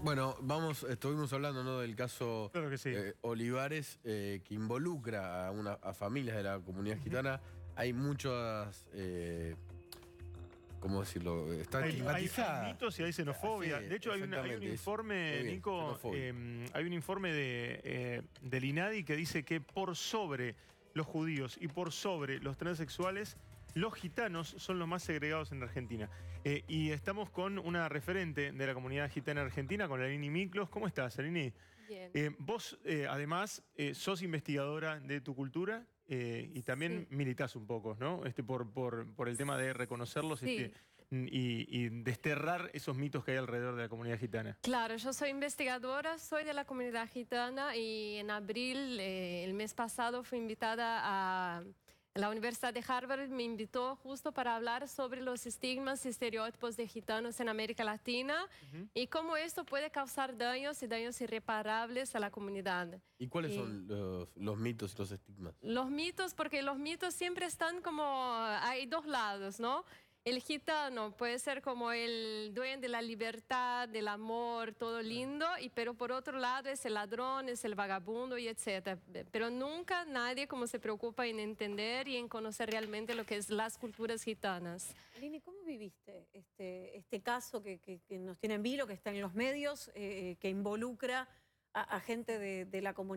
Bueno, vamos, estuvimos hablando del caso eh, Olivares, eh, que involucra a, familias de la comunidad gitana. Hay muchas. Eh, ¿Cómo decirlo? Está hay, hay, y hay xenofobia. de hecho, hay un, informe, Nico, em, hay un informe del INADI que dice que por sobre los judíos y por sobre los transexuales los gitanos son los más segregados en Argentina. Eh, y estamos con una referente de la comunidad gitana argentina, con Alini Miklos. ¿Cómo estás, Alini? Bien. Eh, vos, eh, además, sos investigadora de tu cultura y también militas militás un poco, ¿no? Este, por, el tema de reconocerlos y, y, desterrar esos mitos que hay alrededor de la comunidad gitana. Claro, yo soy investigadora, soy de la comunidad gitana y en abril, el mes pasado, fui invitada a la Universidad de Harvard me invitó justo para hablar sobre los estigmas y estereotipos de gitanos en América Latina y cómo esto puede causar daños y daños irreparables a la comunidad. ¿Y cuáles son los, mitos y los estigmas? Los mitos, porque los mitos siempre están como, hay dos lados, ¿no? El gitano puede ser como el dueño de la libertad, del amor, todo lindo, y, pero por otro lado es el ladrón, es el vagabundo y etc. Pero nunca nadie como se preocupa en entender y en conocer realmente lo que es las culturas gitanas. Lini, ¿cómo viviste este, este caso que, nos tiene en vilo, que está en los medios, eh, eh, que involucra a, gente de la comunidad?